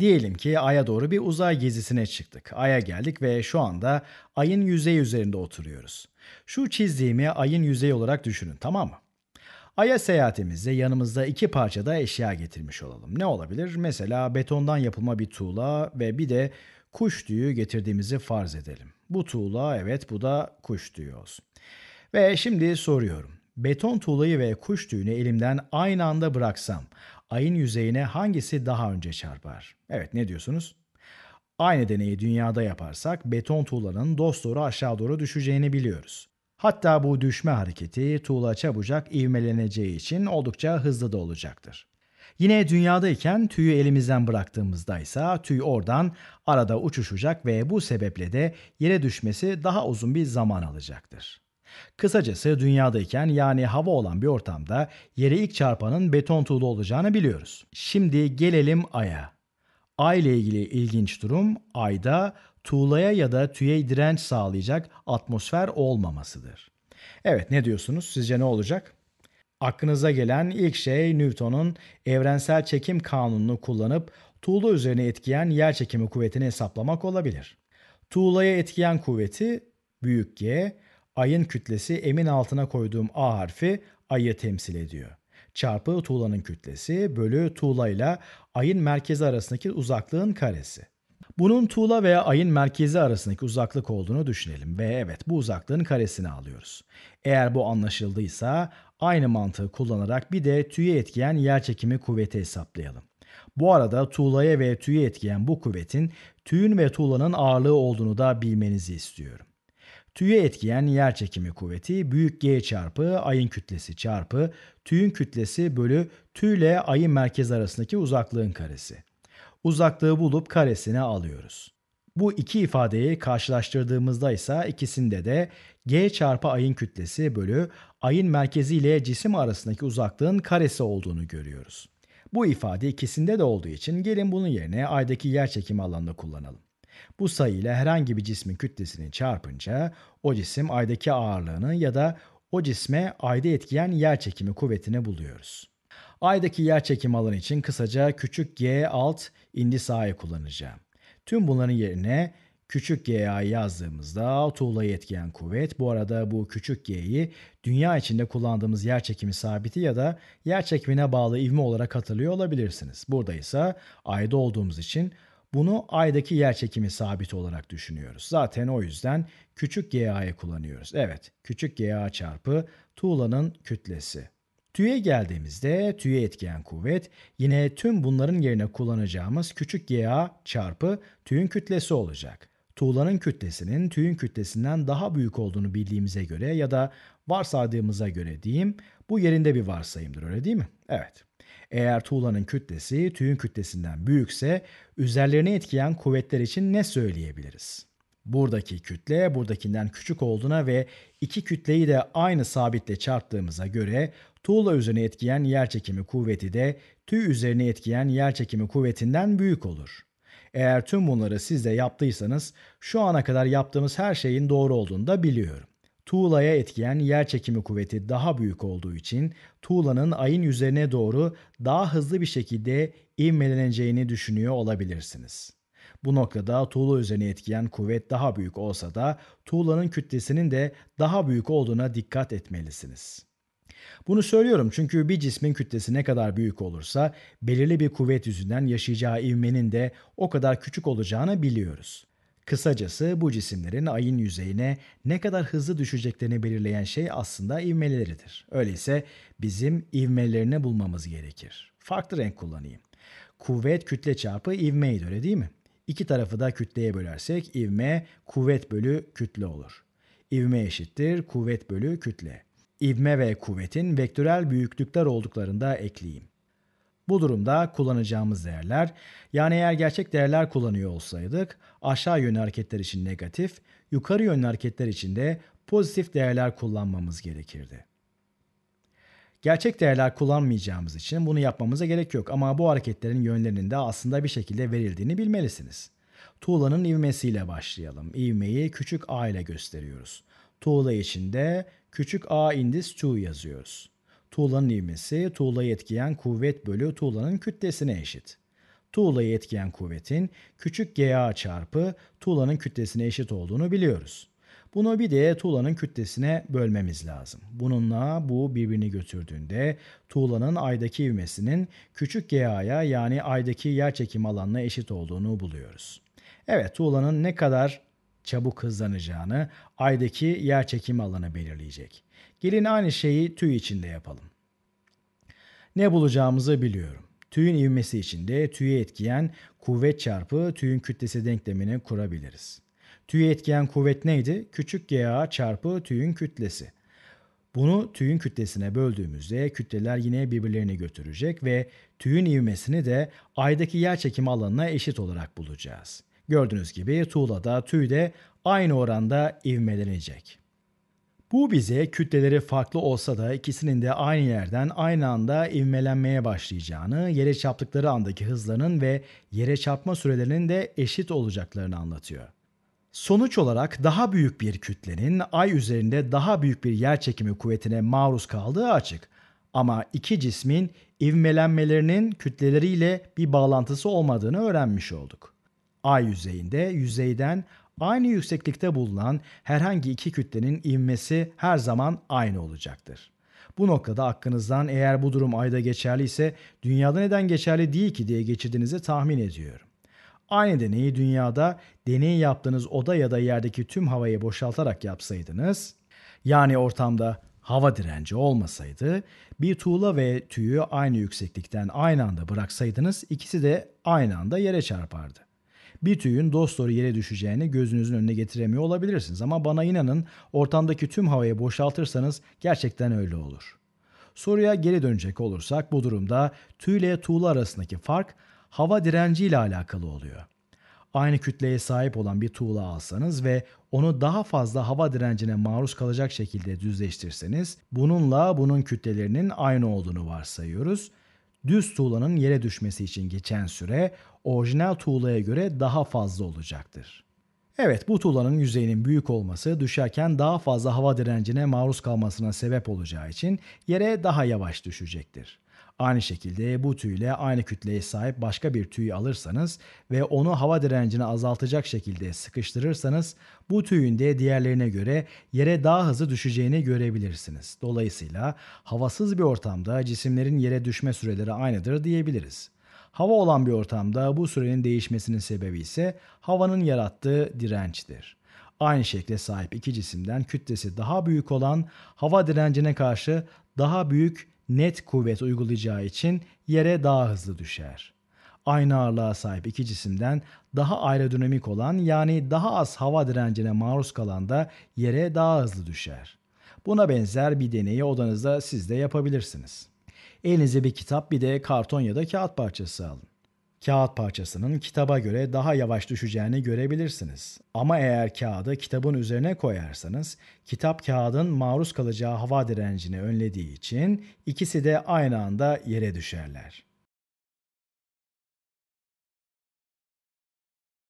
Diyelim ki Ay'a doğru bir uzay gezisine çıktık. Ay'a geldik ve şu anda Ay'ın yüzeyi üzerinde oturuyoruz. Şu çizdiğimi Ay'ın yüzeyi olarak düşünün tamam mı? Ay'a seyahatimizde yanımızda iki parça da eşya getirmiş olalım. Ne olabilir? Mesela betondan yapılma bir tuğla ve bir de kuş tüyü getirdiğimizi farz edelim. Bu tuğla evet bu da kuş tüyü olsun. Ve şimdi soruyorum. Beton tuğlayı ve kuş tüyünü elimden aynı anda bıraksam ayın yüzeyine hangisi daha önce çarpar? Evet ne diyorsunuz? Aynı deneyi dünyada yaparsak beton tuğlanın dost doğru aşağı doğru düşeceğini biliyoruz. Hatta bu düşme hareketi tuğla çabucak ivmeleneceği için oldukça hızlı da olacaktır. Yine dünyadayken tüyü elimizden bıraktığımızda ise tüy oradan arada uçuşacak ve bu sebeple de yere düşmesi daha uzun bir zaman alacaktır. Kısacası dünyadayken yani hava olan bir ortamda yere ilk çarpanın beton tuğlu olacağını biliyoruz. Şimdi gelelim Ay'a. Ay ile ilgili ilginç durum Ay'da tuğlaya ya da tüye direnç sağlayacak atmosfer olmamasıdır. Evet ne diyorsunuz? Sizce ne olacak? Aklınıza gelen ilk şey Newton'un evrensel çekim kanununu kullanıp tuğla üzerine etkiyen yer çekimi kuvvetini hesaplamak olabilir. Tuğlaya etkiyen kuvveti büyük G, Ayın kütlesi emin altına koyduğum A harfi ayı temsil ediyor. Çarpı tuğlanın kütlesi bölü tuğla ile ayın merkezi arasındaki uzaklığın karesi. Bunun tuğla veya ayın merkezi arasındaki uzaklık olduğunu düşünelim ve evet bu uzaklığın karesini alıyoruz. Eğer bu anlaşıldıysa aynı mantığı kullanarak bir de tüye etkiyen yerçekimi kuvveti hesaplayalım. Bu arada tuğlaya ve tüye etkiyen bu kuvvetin tüyün ve tuğlanın ağırlığı olduğunu da bilmenizi istiyorum. Tüye etkiyen yer çekimi kuvveti büyük G çarpı ayın kütlesi çarpı tüyün kütlesi bölü tüyle ayın merkez arasındaki uzaklığın karesi. Uzaklığı bulup karesine alıyoruz. Bu iki ifadeyi karşılaştırdığımızda ise ikisinde de G çarpı ayın kütlesi bölü ayın merkezi ile cisim arasındaki uzaklığın karesi olduğunu görüyoruz. Bu ifade ikisinde de olduğu için gelin bunun yerine aydaki yer çekimi alanında kullanalım. Bu sayı ile herhangi bir cismin kütlesini çarpınca o cisim aydaki ağırlığını ya da o cisme ayda etkileyen yer çekimi kuvvetini buluyoruz. Aydaki yer çekimi alanı için kısaca küçük g alt indis a'yı kullanacağım. Tüm bunların yerine küçük g'yi yazdığımızda tuğlayı etkileyen kuvvet, bu arada bu küçük g'yi dünya içinde kullandığımız yer çekimi sabiti ya da yer çekimine bağlı ivme olarak hatırlıyor olabilirsiniz. Burada ise ayda olduğumuz için bunu aydaki yer çekimi sabit olarak düşünüyoruz. Zaten o yüzden küçük GA'yı kullanıyoruz. Evet, küçük GA çarpı tuğlanın kütlesi. Tüye geldiğimizde tüye etkiyen kuvvet yine tüm bunların yerine kullanacağımız küçük GA çarpı tüyün kütlesi olacak. Tuğlanın kütlesinin tüyün kütlesinden daha büyük olduğunu bildiğimize göre ya da varsadığımıza göre diyeyim bu yerinde bir varsayımdır öyle değil mi? Evet. Eğer tuğlanın kütlesi tüyün kütlesinden büyükse üzerlerine etkileyen kuvvetler için ne söyleyebiliriz? Buradaki kütle buradakinden küçük olduğuna ve iki kütleyi de aynı sabitle çarptığımıza göre tuğla üzerine etkiyen yerçekimi kuvveti de tüy üzerine etkiyen yerçekimi kuvvetinden büyük olur. Eğer tüm bunları siz de yaptıysanız şu ana kadar yaptığımız her şeyin doğru olduğunu da biliyorum. Tuğla'ya etkiyen yer çekimi kuvveti daha büyük olduğu için tuğlanın ayın üzerine doğru daha hızlı bir şekilde ivmeleneceğini düşünüyor olabilirsiniz. Bu noktada tuğla üzerine etkiyen kuvvet daha büyük olsa da tuğlanın kütlesinin de daha büyük olduğuna dikkat etmelisiniz. Bunu söylüyorum çünkü bir cismin kütlesi ne kadar büyük olursa belirli bir kuvvet yüzünden yaşayacağı ivmenin de o kadar küçük olacağını biliyoruz. Kısacası bu cisimlerin ayın yüzeyine ne kadar hızlı düşeceklerini belirleyen şey aslında ivmeleridir. Öyleyse bizim ivmelerini bulmamız gerekir. Farklı renk kullanayım. Kuvvet kütle çarpı ivmeyi öyle değil mi? İki tarafı da kütleye bölersek ivme kuvvet bölü kütle olur. İvme eşittir kuvvet bölü kütle. İvme ve kuvvetin vektörel büyüklükler olduklarında ekleyeyim. Bu durumda kullanacağımız değerler yani eğer gerçek değerler kullanıyor olsaydık aşağı yönlü hareketler için negatif, yukarı yönlü hareketler için de pozitif değerler kullanmamız gerekirdi. Gerçek değerler kullanmayacağımız için bunu yapmamıza gerek yok ama bu hareketlerin yönlerinin de aslında bir şekilde verildiğini bilmelisiniz. Tuğlanın ivmesiyle başlayalım. İvmeyi küçük a ile gösteriyoruz. Tuğla içinde küçük a indis 2 yazıyoruz. Tuğlanın ivmesi tuğlayı etkileyen kuvvet bölü tuğlanın kütlesine eşit. Tuğlayı etkileyen kuvvetin küçük GA çarpı tuğlanın kütlesine eşit olduğunu biliyoruz. Bunu bir de tuğlanın kütlesine bölmemiz lazım. Bununla bu birbirini götürdüğünde tuğlanın aydaki ivmesinin küçük GA'ya yani aydaki yerçekim çekimi alanına eşit olduğunu buluyoruz. Evet tuğlanın ne kadar çabuk hızlanacağını, aydaki yer çekimi alanı belirleyecek. Gelin aynı şeyi tüy içinde yapalım. Ne bulacağımızı biliyorum. Tüyün ivmesi içinde tüyü etkiyen kuvvet çarpı tüyün kütlesi denklemini kurabiliriz. Tüye etkiyen kuvvet neydi? Küçük GA çarpı tüyün kütlesi. Bunu tüyün kütlesine böldüğümüzde kütleler yine birbirlerini götürecek ve tüyün ivmesini de aydaki yer çekimi alanına eşit olarak bulacağız. Gördüğünüz gibi tuğla da tüy de aynı oranda ivmelenecek. Bu bize kütleleri farklı olsa da ikisinin de aynı yerden aynı anda ivmelenmeye başlayacağını, yere çarptıkları andaki hızlarının ve yere çarpma sürelerinin de eşit olacaklarını anlatıyor. Sonuç olarak daha büyük bir kütlenin ay üzerinde daha büyük bir yer çekimi kuvvetine maruz kaldığı açık. Ama iki cismin ivmelenmelerinin kütleleriyle bir bağlantısı olmadığını öğrenmiş olduk ay yüzeyinde yüzeyden aynı yükseklikte bulunan herhangi iki kütlenin inmesi her zaman aynı olacaktır. Bu noktada aklınızdan eğer bu durum ayda geçerli ise dünyada neden geçerli değil ki diye geçirdiğinizi tahmin ediyorum. Aynı deneyi dünyada deney yaptığınız oda ya da yerdeki tüm havayı boşaltarak yapsaydınız, yani ortamda hava direnci olmasaydı, bir tuğla ve tüyü aynı yükseklikten aynı anda bıraksaydınız ikisi de aynı anda yere çarpardı bir tüyün dosdoğru yere düşeceğini gözünüzün önüne getiremiyor olabilirsiniz. Ama bana inanın ortamdaki tüm havayı boşaltırsanız gerçekten öyle olur. Soruya geri dönecek olursak bu durumda tüy ile tuğla arasındaki fark hava direnci ile alakalı oluyor. Aynı kütleye sahip olan bir tuğla alsanız ve onu daha fazla hava direncine maruz kalacak şekilde düzleştirseniz bununla bunun kütlelerinin aynı olduğunu varsayıyoruz düz tuğlanın yere düşmesi için geçen süre orijinal tuğlaya göre daha fazla olacaktır. Evet bu tuğlanın yüzeyinin büyük olması düşerken daha fazla hava direncine maruz kalmasına sebep olacağı için yere daha yavaş düşecektir. Aynı şekilde bu tüyle aynı kütleye sahip başka bir tüy alırsanız ve onu hava direncini azaltacak şekilde sıkıştırırsanız bu tüyün de diğerlerine göre yere daha hızlı düşeceğini görebilirsiniz. Dolayısıyla havasız bir ortamda cisimlerin yere düşme süreleri aynıdır diyebiliriz. Hava olan bir ortamda bu sürenin değişmesinin sebebi ise havanın yarattığı dirençtir. Aynı şekle sahip iki cisimden kütlesi daha büyük olan hava direncine karşı daha büyük net kuvvet uygulayacağı için yere daha hızlı düşer. Aynı ağırlığa sahip iki cisimden daha aerodinamik olan yani daha az hava direncine maruz kalan da yere daha hızlı düşer. Buna benzer bir deneyi odanızda siz de yapabilirsiniz. Elinize bir kitap bir de karton ya da kağıt parçası alın kağıt parçasının kitaba göre daha yavaş düşeceğini görebilirsiniz. Ama eğer kağıdı kitabın üzerine koyarsanız kitap kağıdın maruz kalacağı hava direncini önlediği için ikisi de aynı anda yere düşerler.